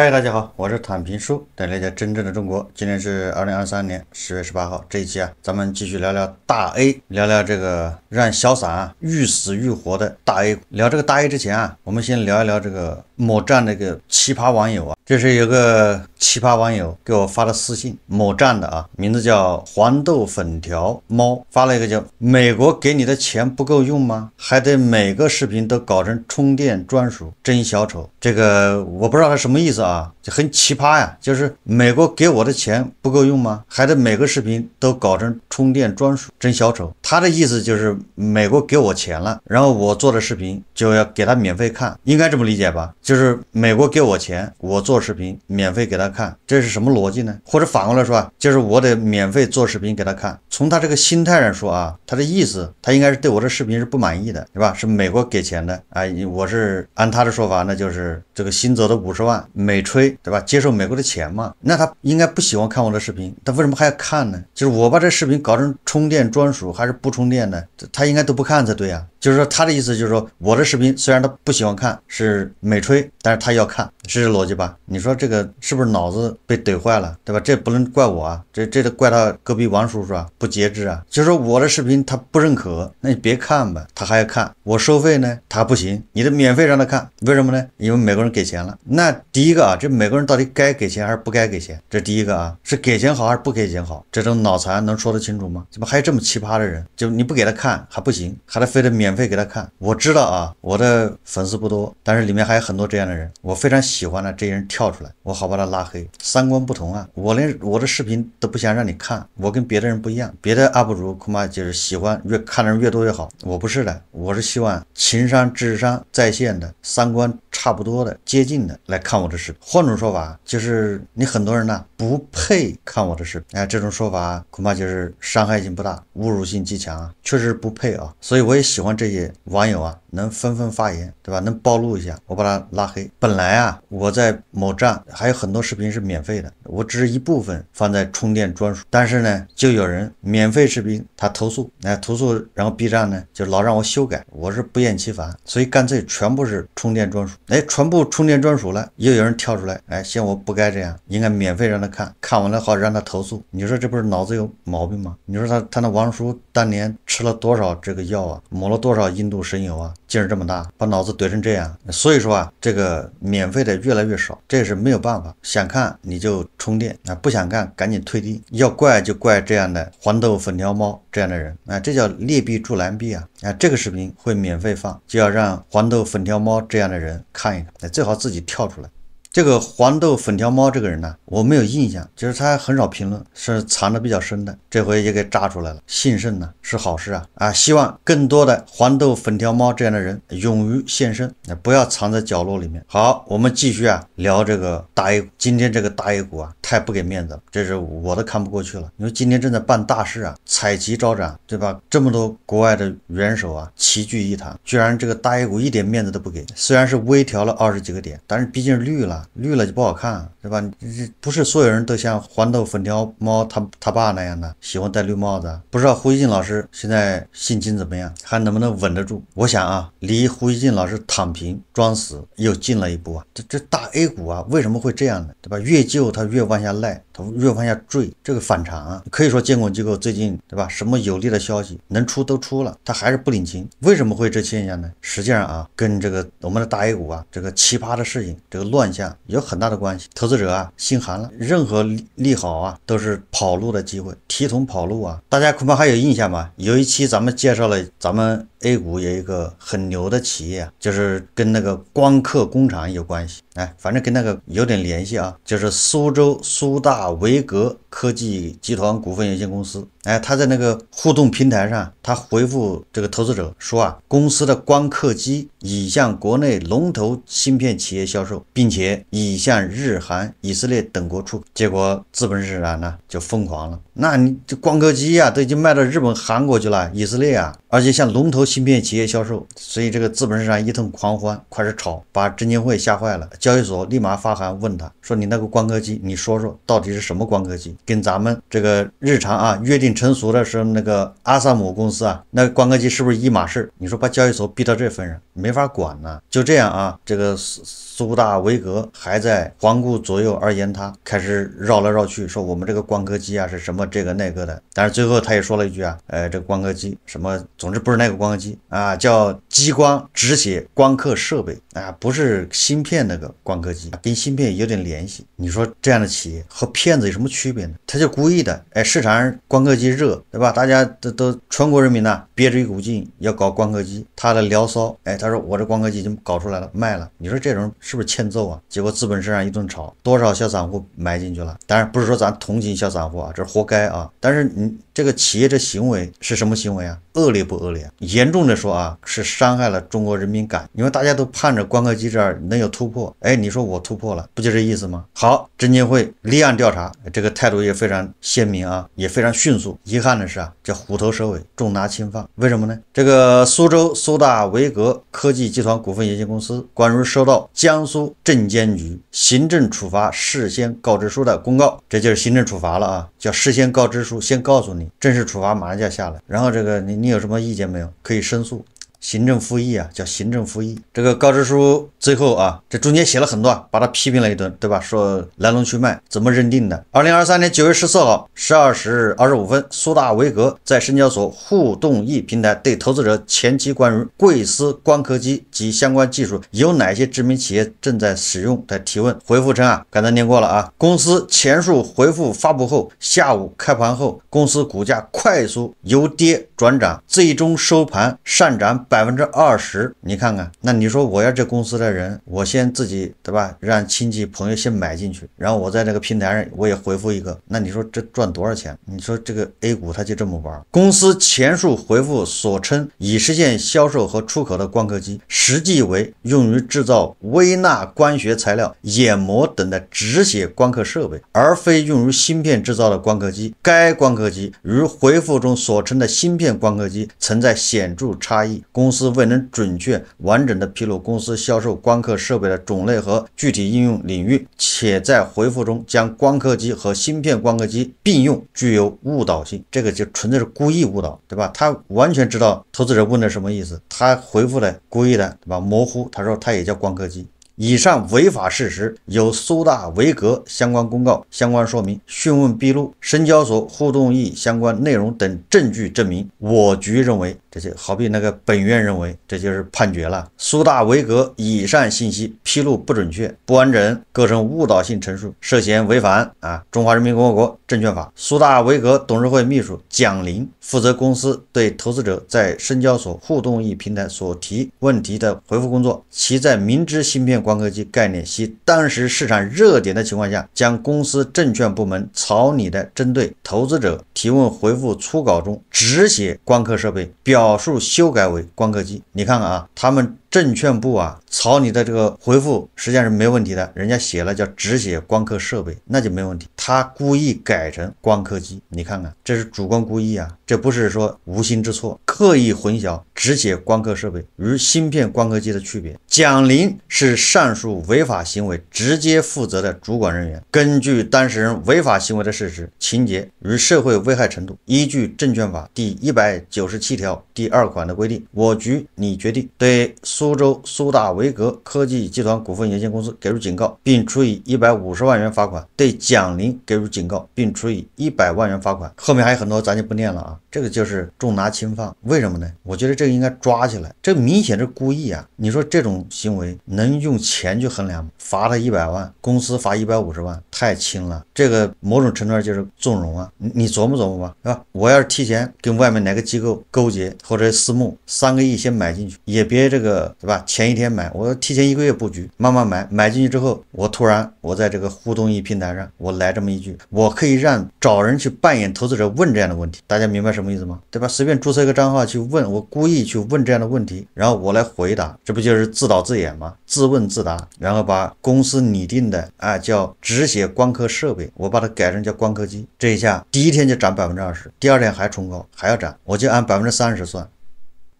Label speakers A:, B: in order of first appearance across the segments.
A: 嗨，大家好，我是坦平叔，带大家真正的中国。今天是二零二三年十月十八号，这一期啊，咱们继续聊聊大 A，聊聊这个让小散欲死欲活的大 A。聊这个大 A 之前啊，我们先聊一聊这个某站那个奇葩网友啊。这是有个奇葩网友给我发的私信，某站的啊，名字叫黄豆粉条猫，发了一个叫“美国给你的钱不够用吗？还得每个视频都搞成充电专属真小丑”，这个我不知道他什么意思啊。很奇葩呀，就是美国给我的钱不够用吗？还得每个视频都搞成充电专属真小丑。他的意思就是美国给我钱了，然后我做的视频就要给他免费看，应该这么理解吧？就是美国给我钱，我做视频免费给他看，这是什么逻辑呢？或者反过来说啊，就是我得免费做视频给他看。从他这个心态上说啊，他的意思他应该是对我的视频是不满意的，是吧？是美国给钱的啊，我是按他的说法那就是这个新泽的五十万美吹。对吧？接受美国的钱嘛，那他应该不喜欢看我的视频，他为什么还要看呢？就是我把这视频搞成充电专属还是不充电呢？他应该都不看，才对呀。就是说他的意思就是说我的视频虽然他不喜欢看是美吹，但是他要看，是这逻辑吧？你说这个是不是脑子被怼坏了，对吧？这不能怪我啊，这这得怪他隔壁王叔叔啊，不节制啊。就是说我的视频他不认可，那你别看呗，他还要看，我收费呢，他不行，你得免费让他看，为什么呢？因为美国人给钱了。那第一个啊，这美国人到底该给钱还是不该给钱？这第一个啊，是给钱好还是不给钱好？这种脑残能说得清楚吗？怎么还有这么奇葩的人？就你不给他看还不行，还得非得免。免费给他看，我知道啊，我的粉丝不多，但是里面还有很多这样的人，我非常喜欢的这些人跳出来，我好把他拉黑。三观不同啊，我连我的视频都不想让你看，我跟别的人不一样，别的 UP 主恐怕就是喜欢越看的人越多越好，我不是的，我是希望情商、智商在线的，三观差不多的、接近的来看我的视频。换种说法，就是你很多人呢不配看我的视频，哎，这种说法恐怕就是伤害性不大，侮辱性极强，确实不配啊，所以我也喜欢。这些网友啊。能纷纷发言，对吧？能暴露一下，我把他拉黑。本来啊，我在某站还有很多视频是免费的，我只是一部分放在充电专属。但是呢，就有人免费视频他投诉，哎，投诉，然后 B 站呢就老让我修改，我是不厌其烦，所以干脆全部是充电专属。哎，全部充电专属了，又有人跳出来，哎，嫌我不该这样，应该免费让他看，看完了好让他投诉。你说这不是脑子有毛病吗？你说他他那王叔当年吃了多少这个药啊，抹了多少印度神油啊？劲儿这么大，把脑子怼成这样，所以说啊，这个免费的越来越少，这是没有办法。想看你就充电啊，不想看赶紧退订。要怪就怪这样的黄豆粉条猫这样的人啊，这叫劣币助良币啊啊！这个视频会免费放，就要让黄豆粉条猫这样的人看一看，最好自己跳出来。这个黄豆粉条猫这个人呢，我没有印象，就是他很少评论，是藏的比较深的。这回也给炸出来了，幸甚呢是好事啊啊！希望更多的黄豆粉条猫这样的人勇于献身，不要藏在角落里面。好，我们继续啊，聊这个大 A 股。今天这个大 A 股啊，太不给面子了，这是我都看不过去了。因为今天正在办大事啊，彩旗招展，对吧？这么多国外的元首啊齐聚一堂，居然这个大 A 股一点面子都不给。虽然是微调了二十几个点，但是毕竟绿了。绿了就不好看，对吧？这不是所有人都像黄豆粉条猫他他爸那样的喜欢戴绿帽子。不知道胡一进老师现在心情怎么样，还能不能稳得住？我想啊，离胡一进老师躺平装死又近了一步啊！这这大 A 股啊，为什么会这样呢？对吧？越救它越往下赖，它越往下坠，这个反常啊！可以说监管机构最近对吧？什么有利的消息能出都出了，它还是不领情。为什么会这现象呢？实际上啊，跟这个我们的大 A 股啊，这个奇葩的事情，这个乱象。有很大的关系，投资者啊心寒了，任何利好啊都是跑路的机会，提桶跑路啊，大家恐怕还有印象吧？有一期咱们介绍了咱们。A 股有一个很牛的企业啊，就是跟那个光刻工厂有关系，哎，反正跟那个有点联系啊，就是苏州苏大维格科技集团股份有限公司。哎，他在那个互动平台上，他回复这个投资者说啊，公司的光刻机已向国内龙头芯片企业销售，并且已向日韩、以色列等国出。结果资本市场呢就疯狂了，那你这光刻机啊，都已经卖到日本、韩国去了，以色列啊，而且像龙头。芯片企业销售，所以这个资本市场一通狂欢，开始炒，把证监会吓坏了。交易所立马发函问他说：“你那个光刻机，你说说到底是什么光刻机？跟咱们这个日常啊约定成熟的时那个阿萨姆公司啊，那个光刻机是不是一码事？”你说把交易所逼到这份上，没法管了。就这样啊，这个苏苏大维格还在环顾左右而言他，开始绕来绕去，说我们这个光刻机啊是什么这个那个的。但是最后他也说了一句啊，呃，这个光刻机什么，总之不是那个光。啊，叫激光止血光刻设备啊，不是芯片那个光刻机，跟芯片有点联系。你说这样的企业和骗子有什么区别呢？他就故意的，哎，市场上光刻机热，对吧？大家都都全国人民呢。憋着一股劲要搞光刻机，他的聊骚，哎，他说我这光刻机已经搞出来了，卖了。你说这种人是不是欠揍啊？结果资本市场一顿炒，多少小散户埋进去了。当然不是说咱同情小散户啊，这是活该啊。但是你这个企业这行为是什么行为啊？恶劣不恶劣？严重的说啊，是伤害了中国人民感。因为大家都盼着光刻机这儿能有突破，哎，你说我突破了，不就这意思吗？好，证监会立案调查，这个态度也非常鲜明啊，也非常迅速。遗憾的是啊。叫虎头蛇尾，重拿轻放，为什么呢？这个苏州苏大维格科技集团股份有限公司关于收到江苏证监局行政处罚事先告知书的公告，这就是行政处罚了啊！叫事先告知书，先告诉你，正式处罚马上就要下来。然后这个你你有什么意见没有？可以申诉。行政复议啊，叫行政复议。这个告知书最后啊，这中间写了很多，把他批评了一顿，对吧？说来龙去脉怎么认定的？二零二三年九月十四号十二时二十五分，苏大维格在深交所互动易平台对投资者前期关于贵司光刻机及相关技术有哪些知名企业正在使用的提问，回复称啊，刚才念过了啊。公司前述回复发布后，下午开盘后，公司股价快速由跌。转涨，最终收盘上涨百分之二十。你看看，那你说我要这公司的人，我先自己对吧，让亲戚朋友先买进去，然后我在这个平台上我也回复一个。那你说这赚多少钱？你说这个 A 股它就这么玩？公司前述回复所称已实现销售和出口的光刻机，实际为用于制造微纳光学材料、眼膜等的直血光刻设备，而非用于芯片制造的光刻机。该光刻机与回复中所称的芯片光刻机存在显著差异，公司未能准确、完整的披露公司销售光刻设备的种类和具体应用领域，且在回复中将光刻机和芯片光刻机并用，具有误导性。这个就纯粹是故意误导，对吧？他完全知道投资者问的什么意思，他回复的故意的，对吧？模糊，他说他也叫光刻机。以上违法事实有苏大维格相关公告、相关说明、讯问笔录、深交所互动易相关内容等证据证明。我局认为，这就好比那个本院认为，这就是判决了。苏大维格以上信息披露不准确、不完整，构成误导性陈述，涉嫌违反啊《中华人民共和国证券法》。苏大维格董事会秘书蒋林负责公司对投资者在深交所互动易平台所提问题的回复工作，其在明知芯片。光刻机概念系当时市场热点的情况下，将公司证券部门草拟的针对投资者提问回复初稿中，只写光刻设备表述修改为光刻机。你看看啊，他们证券部啊草拟的这个回复实际上是没问题的，人家写了叫只写光刻设备，那就没问题。他故意改成光刻机，你看看，这是主观故意啊。这不是说无心之错，刻意混淆，只写光刻设备与芯片光刻机的区别。蒋林是上述违法行为直接负责的主管人员。根据当事人违法行为的事实、情节与社会危害程度，依据证券法第一百九十七条第二款的规定，我局拟决定对苏州苏大维格科技集团股份有限公司给予警告，并处以一百五十万元罚款；对蒋林给予警告，并处以一百万元罚款。后面还有很多，咱就不念了啊。这个就是重拿轻放，为什么呢？我觉得这个应该抓起来，这明显是故意啊！你说这种行为能用钱去衡量吗？罚他一百万，公司罚一百五十万，太轻了。这个某种程度上就是纵容啊！你你琢磨琢磨吧，是吧？我要是提前跟外面哪个机构勾结或者私募三个亿先买进去，也别这个对吧？前一天买，我提前一个月布局，慢慢买，买进去之后，我突然我在这个互动一平台上，我来这么一句，我可以让找人去扮演投资者问这样的问题，大家明白？那什么意思吗？对吧？随便注册一个账号去问我，故意去问这样的问题，然后我来回答，这不就是自导自演吗？自问自答，然后把公司拟定的啊叫“止写光刻设备”，我把它改成叫“光刻机”，这一下第一天就涨百分之二十，第二天还冲高，还要涨，我就按百分之三十算。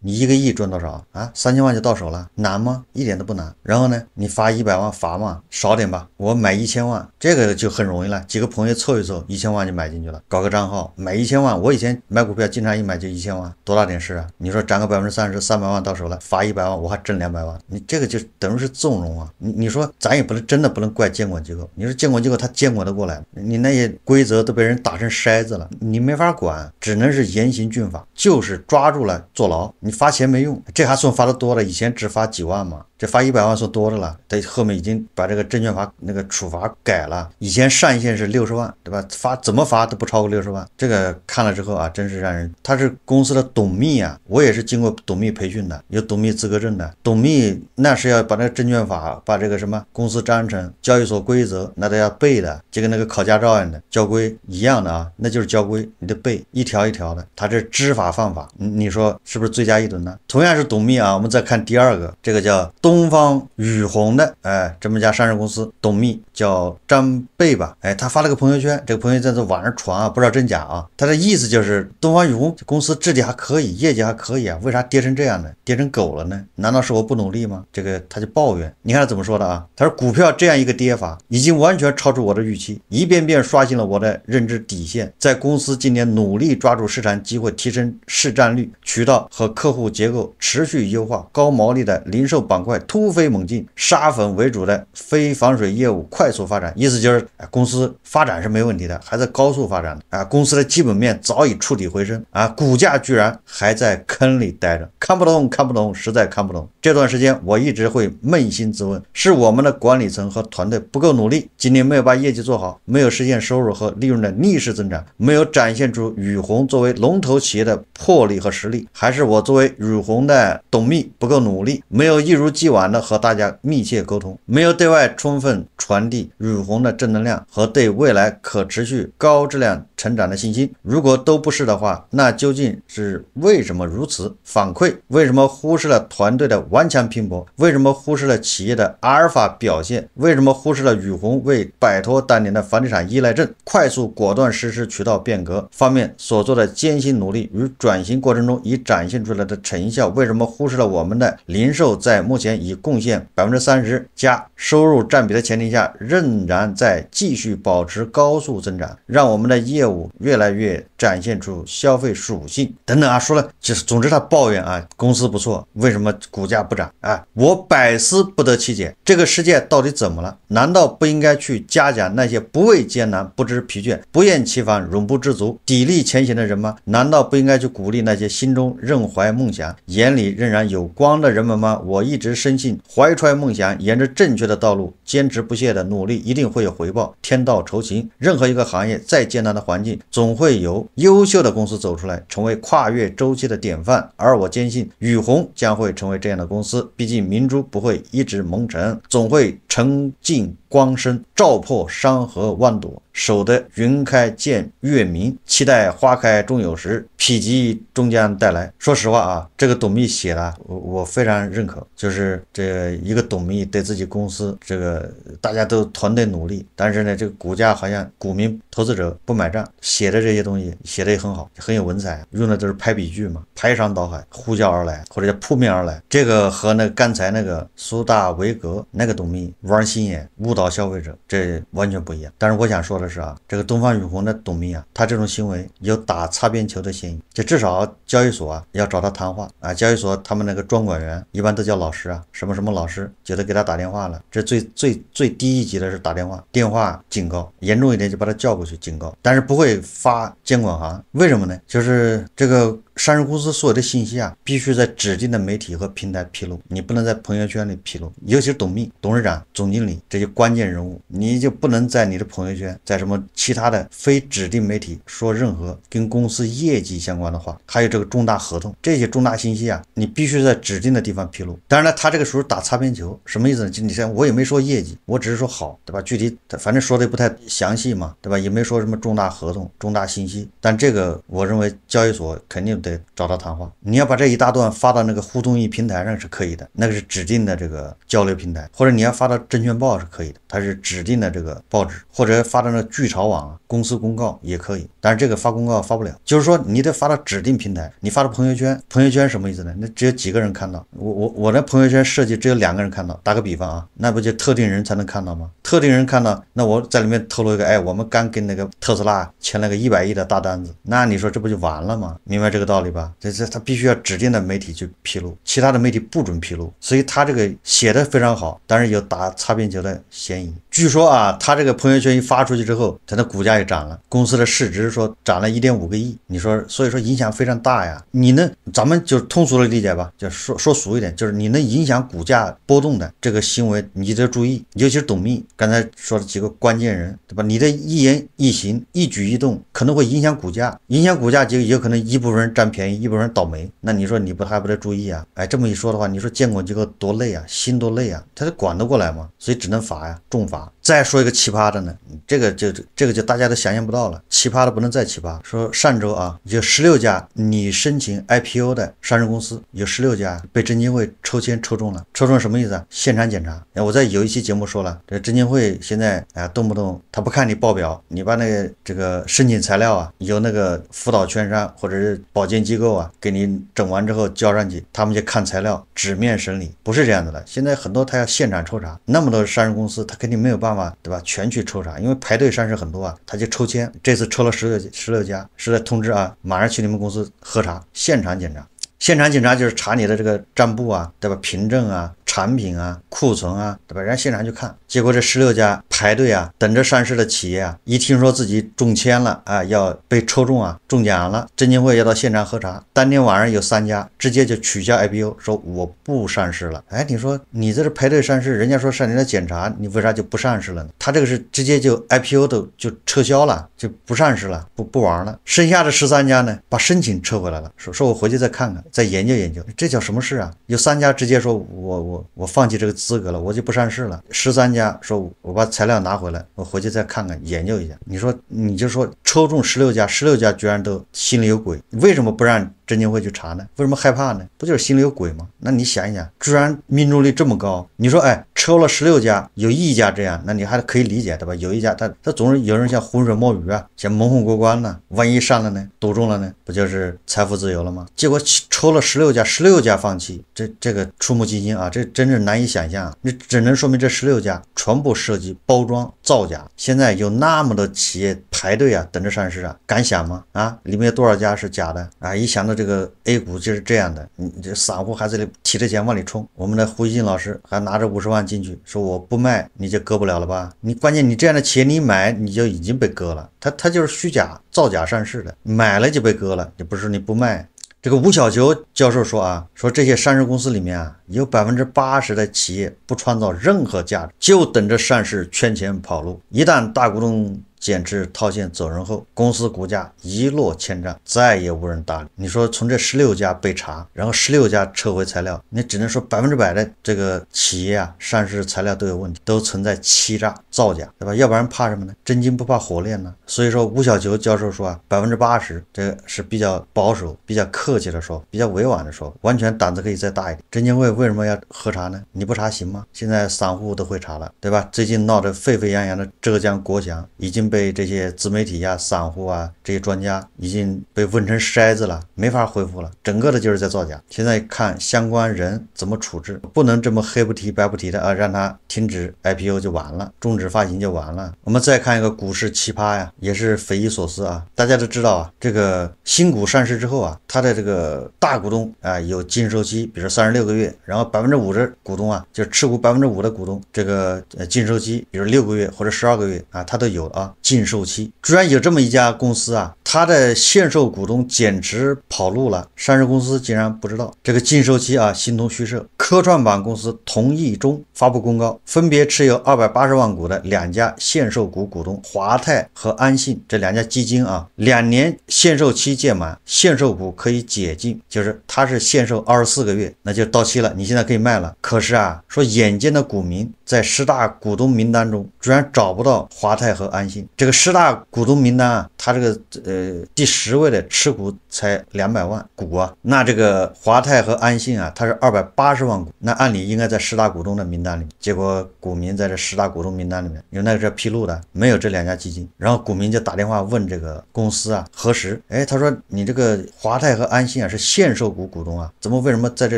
A: 你一个亿赚多少啊？三千万就到手了，难吗？一点都不难。然后呢，你罚一百万罚嘛，少点吧，我买一千万，这个就很容易了。几个朋友凑一凑，一千万就买进去了，搞个账号买一千万。我以前买股票，经常一买就一千万，多大点事啊？你说涨个百分之三十，三百万到手了，罚一百万，我还挣两百万。你这个就等于是纵容啊！你你说咱也不能真的不能怪监管机构。你说监管机构他监管得过来你那些规则都被人打成筛子了，你没法管，只能是严刑峻法，就是抓住了坐牢。你发钱没用，这还算发的多了，以前只发几万嘛。这罚一百万算多的了，他后面已经把这个证券法那个处罚改了，以前上限是六十万，对吧？罚怎么罚都不超过六十万。这个看了之后啊，真是让人。他是公司的董秘啊，我也是经过董秘培训的，有董秘资格证的。董秘那是要把那个证券法、把这个什么公司章程、交易所规则那都要背的，就跟那个考驾照一样的交规一样的啊，那就是交规，你得背一条一条的。他这知法犯法，你说是不是罪加一等呢？同样是董秘啊，我们再看第二个，这个叫。东方雨虹的哎，这么家上市公司，董秘叫张贝吧？哎，他发了个朋友圈，这个朋友圈是网上传啊，不知道真假啊。他的意思就是东方雨虹公司质地还可以，业绩还可以啊，为啥跌成这样呢？跌成狗了呢？难道是我不努力吗？这个他就抱怨，你看他怎么说的啊？他说股票这样一个跌法，已经完全超出我的预期，一遍遍刷新了我的认知底线。在公司今年努力抓住市场机会，提升市占率、渠道和客户结构，持续优化高毛利的零售板块。突飞猛进，杀粉为主的非防水业务快速发展，意思就是公司发展是没问题的，还在高速发展的啊！公司的基本面早已触底回升啊，股价居然还在坑里待着，看不懂，看不懂，实在看不懂。这段时间我一直会扪心自问：是我们的管理层和团队不够努力，今年没有把业绩做好，没有实现收入和利润的逆势增长，没有展现出雨虹作为龙头企业的魄力和实力，还是我作为雨虹的董秘不够努力，没有一如既往？晚的和大家密切沟通，没有对外充分传递雨虹的正能量和对未来可持续高质量。成长的信心，如果都不是的话，那究竟是为什么如此反馈？为什么忽视了团队的顽强拼搏？为什么忽视了企业的阿尔法表现？为什么忽视了雨虹为摆脱当年的房地产依赖症，快速果断实施渠道变革方面所做的艰辛努力与转型过程中已展现出来的成效？为什么忽视了我们的零售在目前已贡献百分之三十加收入占比的前提下，仍然在继续保持高速增长？让我们的业务。越来越展现出消费属性等等啊，说了就是，总之他抱怨啊，公司不错，为什么股价不涨啊？我百思不得其解，这个世界到底怎么了？难道不应该去嘉奖那些不畏艰难、不知疲倦、不厌其烦、永不知足、砥砺前行的人吗？难道不应该去鼓励那些心中仍怀梦想、眼里仍然有光的人们吗？我一直深信，怀揣梦想，沿着正确的道路，坚持不懈的努力，一定会有回报。天道酬勤，任何一个行业再艰难的环。总会有优秀的公司走出来，成为跨越周期的典范。而我坚信，雨虹将会成为这样的公司。毕竟，明珠不会一直蒙尘，总会沉静光身照破山河万朵，守得云开见月明。期待花开终有时，否极终将带来。说实话啊，这个董秘写的我我非常认可。就是这一个董秘对自己公司，这个大家都团队努力，但是呢，这个股价好像股民投资者不买账。写的这些东西写的也很好，很有文采，用的都是排比句嘛，排山倒海、呼啸而来，或者叫扑面而来。这个和那刚才那个苏大维格那个董秘玩心眼、误导。老消费者，这完全不一样。但是我想说的是啊，这个东方雨虹的董秘啊，他这种行为有打擦边球的嫌疑。就至少交易所啊要找他谈话啊。交易所他们那个专管员一般都叫老师啊，什么什么老师，觉得给他打电话了，这最最最低一级的是打电话电话警告，严重一点就把他叫过去警告，但是不会发监管函。为什么呢？就是这个。上市公司所有的信息啊，必须在指定的媒体和平台披露，你不能在朋友圈里披露。尤其是董秘、董事长、总经理这些关键人物，你就不能在你的朋友圈，在什么其他的非指定媒体说任何跟公司业绩相关的话。还有这个重大合同，这些重大信息啊，你必须在指定的地方披露。当然了，他这个时候打擦边球，什么意思呢？就你像我也没说业绩，我只是说好，对吧？具体反正说的不太详细嘛，对吧？也没说什么重大合同、重大信息。但这个我认为交易所肯定得。找他谈话，你要把这一大段发到那个互动易平台上是可以的，那个是指定的这个交流平台，或者你要发到证券报是可以的，它是指定的这个报纸，或者发到那聚潮网公司公告也可以。但是这个发公告发不了，就是说你得发到指定平台。你发到朋友圈，朋友圈什么意思呢？那只有几个人看到。我我我那朋友圈设计只有两个人看到。打个比方啊，那不就特定人才能看到吗？特定人看到，那我在里面透露一个，哎，我们刚跟那个特斯拉签了个一百亿的大单子，那你说这不就完了吗？明白这个道？道理吧，这这他必须要指定的媒体去披露，其他的媒体不准披露，所以他这个写的非常好，但是有打擦边球的嫌疑。据说啊，他这个朋友圈一发出去之后，他的股价也涨了，公司的市值说涨了一点五个亿，你说，所以说影响非常大呀。你能，咱们就通俗的理解吧，就说说俗一点，就是你能影响股价波动的这个行为，你得注意，尤其是董秘刚才说的几个关键人，对吧？你的一言一行、一举一动，可能会影响股价，影响股价就有可能一部分人。占便宜，日本人倒霉。那你说你不还不得注意啊？哎，这么一说的话，你说监管机构多累啊，心多累啊，他得管得过来吗？所以只能罚呀，重罚。再说一个奇葩的呢，这个就这个就大家都想象不到了。奇葩的不能再奇葩，说上周啊，有十六家你申请 IPO 的上市公司，有十六家被证监会抽签抽中了。抽中什么意思啊？现场检查。我在有一期节目说了，这证监会现在啊，动不动他不看你报表，你把那个这个申请材料啊，由那个辅导券商或者是保荐机构啊，给你整完之后交上去，他们就看材料，纸面审理，不是这样子的现在很多他要现场抽查，那么多上市公司，他肯定没有办法，对吧？全去抽查，因为排队上市很多啊，他就抽签。这次。抽了十六十六家，是在通知啊，马上去你们公司核查，现场检查。现场检查就是查你的这个账簿啊，对吧？凭证啊，产品啊，库存啊，对吧？人家现场去看，结果这十六家。排队啊，等着上市的企业啊，一听说自己中签了啊，要被抽中啊，中奖了，证监会要到现场核查。当天晚上有三家直接就取消 IPO，说我不上市了。哎，你说你在这排队上市，人家说上人家检查，你为啥就不上市了呢？他这个是直接就 IPO 都就撤销了，就不上市了，不不玩了。剩下的十三家呢，把申请撤回来了，说说我回去再看看，再研究研究。这叫什么事啊？有三家直接说我我我放弃这个资格了，我就不上市了。十三家说我把材量拿回来，我回去再看看研究一下。你说，你就说抽中十六家，十六家居然都心里有鬼，为什么不让？证监会去查呢？为什么害怕呢？不就是心里有鬼吗？那你想一想，居然命中率这么高，你说，哎，抽了十六家，有一家这样，那你还可以理解，对吧？有一家，他他总是有人想浑水摸鱼啊，想蒙混过关呢。万一上了呢，赌中了呢，不就是财富自由了吗？结果抽了十六家，十六家放弃，这这个触目惊心啊！这真是难以想象啊！那只能说明这十六家全部涉及包装造假。现在有那么多企业排队啊，等着上市啊，敢想吗？啊，里面有多少家是假的啊？一想到。这个 A 股就是这样的，你这散户还在里提着钱往里冲。我们的胡一进老师还拿着五十万进去，说我不卖，你就割不了了吧？你关键你这样的企业你买，你就已经被割了。他他就是虚假造假上市的，买了就被割了。也不是你不卖？这个吴小球教授说啊，说这些上市公司里面啊，有百分之八十的企业不创造任何价值，就等着上市圈钱跑路。一旦大股东减持套现走人后，公司股价一落千丈，再也无人搭理。你说从这十六家被查，然后十六家撤回材料，你只能说百分之百的这个企业啊，上市材料都有问题，都存在欺诈造假，对吧？要不然怕什么呢？真金不怕火炼呢。所以说吴小球教授说啊，百分之八十，这是比较保守、比较客气的说，比较委婉的说，完全胆子可以再大一点。证监会为什么要核查呢？你不查行吗？现在散户都会查了，对吧？最近闹得沸沸扬扬的浙江国祥已经。被这些自媒体呀、散户啊、这些专家已经被问成筛子了，没法恢复了。整个的就是在造假。现在看相关人怎么处置，不能这么黑不提白不提的啊，让他停止 IPO 就完了，终止发行就完了。我们再看一个股市奇葩呀，也是匪夷所思啊。大家都知道啊，这个新股上市之后啊，它的这个大股东啊有禁售期，比如三十六个月，然后百分之五的股东啊，就是持股百分之五的股东，这个呃禁售期比如六个月或者十二个月啊，他都有啊。禁售期居然有这么一家公司啊，它的限售股东简直跑路了，上市公司竟然不知道，这个禁售期啊形同虚设。科创板公司同意中发布公告，分别持有二百八十万股的两家限售股股东华泰和安信这两家基金啊，两年限售期届满，限售股可以解禁，就是它是限售二十四个月，那就到期了，你现在可以卖了。可是啊，说眼见的股民在十大股东名单中居然找不到华泰和安信，这个十大股东名单啊，他这个呃第十位的持股才两百万股啊，那这个华泰和安信啊，他是二百八十万。那按理应该在十大股东的名单里，结果股民在这十大股东名单里面，因为那是披露的，没有这两家基金。然后股民就打电话问这个公司啊，核实。哎，他说你这个华泰和安信啊是限售股股东啊，怎么为什么在这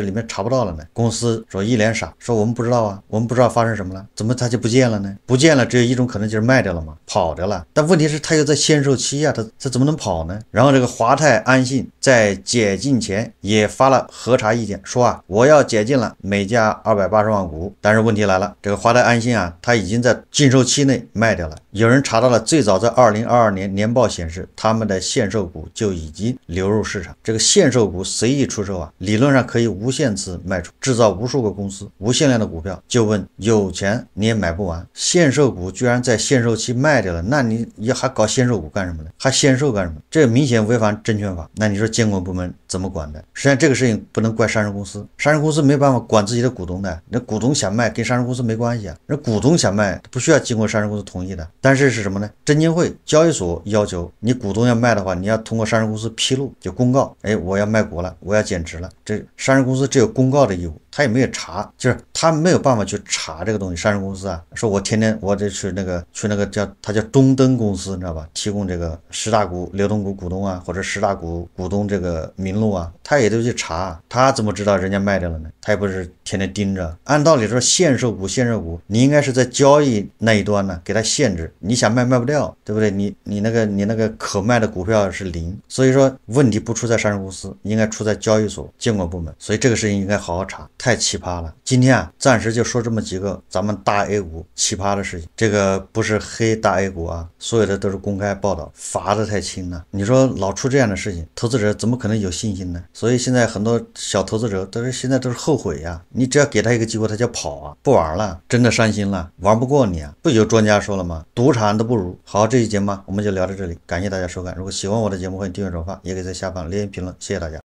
A: 里面查不到了呢？公司说一脸傻，说我们不知道啊，我们不知道发生什么了，怎么它就不见了呢？不见了，只有一种可能就是卖掉了嘛，跑掉了。但问题是它又在限售期啊，它它怎么能跑呢？然后这个华泰安信在解禁前也发了核查意见，说啊，我要解禁了。每家二百八十万股，但是问题来了，这个华泰安心啊，它已经在禁售期内卖掉了。有人查到了，最早在二零二二年年报显示，他们的限售股就已经流入市场。这个限售股随意出售啊，理论上可以无限次卖出，制造无数个公司无限量的股票。就问有钱你也买不完，限售股居然在限售期卖掉了，那你也还搞限售股干什么呢？还限售干什么？这明显违反证券法。那你说监管部门？怎么管的？实际上这个事情不能怪上市公司，上市公司没办法管自己的股东的。那股东想卖，跟上市公司没关系啊。那股东想卖，不需要经过上市公司同意的。但是是什么呢？证监会、交易所要求你股东要卖的话，你要通过上市公司披露，就公告。哎，我要卖股了，我要减持了。这上市公司只有公告的义务。他也没有查，就是他没有办法去查这个东西。上市公司啊，说我天天我得去那个去那个叫他叫中登公司，你知道吧？提供这个十大股流通股股东啊，或者十大股股东这个名录啊，他也得去查。他怎么知道人家卖掉了呢？他也不是天天盯着。按道理说限售股，限售股你应该是在交易那一端呢，给他限制，你想卖卖不掉，对不对？你你那个你那个可卖的股票是零，所以说问题不出在上市公司，应该出在交易所监管部门。所以这个事情应该好好查。太奇葩了！今天啊，暂时就说这么几个咱们大 A 股奇葩的事情。这个不是黑大 A 股啊，所有的都是公开报道，罚的太轻了。你说老出这样的事情，投资者怎么可能有信心呢？所以现在很多小投资者都是现在都是后悔呀。你只要给他一个机会，他就跑啊，不玩了，真的伤心了，玩不过你啊。不有专家说了吗？赌场都不如。好，这一节目我们就聊到这里，感谢大家收看。如果喜欢我的节目，欢迎订阅、转发，也可以在下方留言评论。谢谢大家。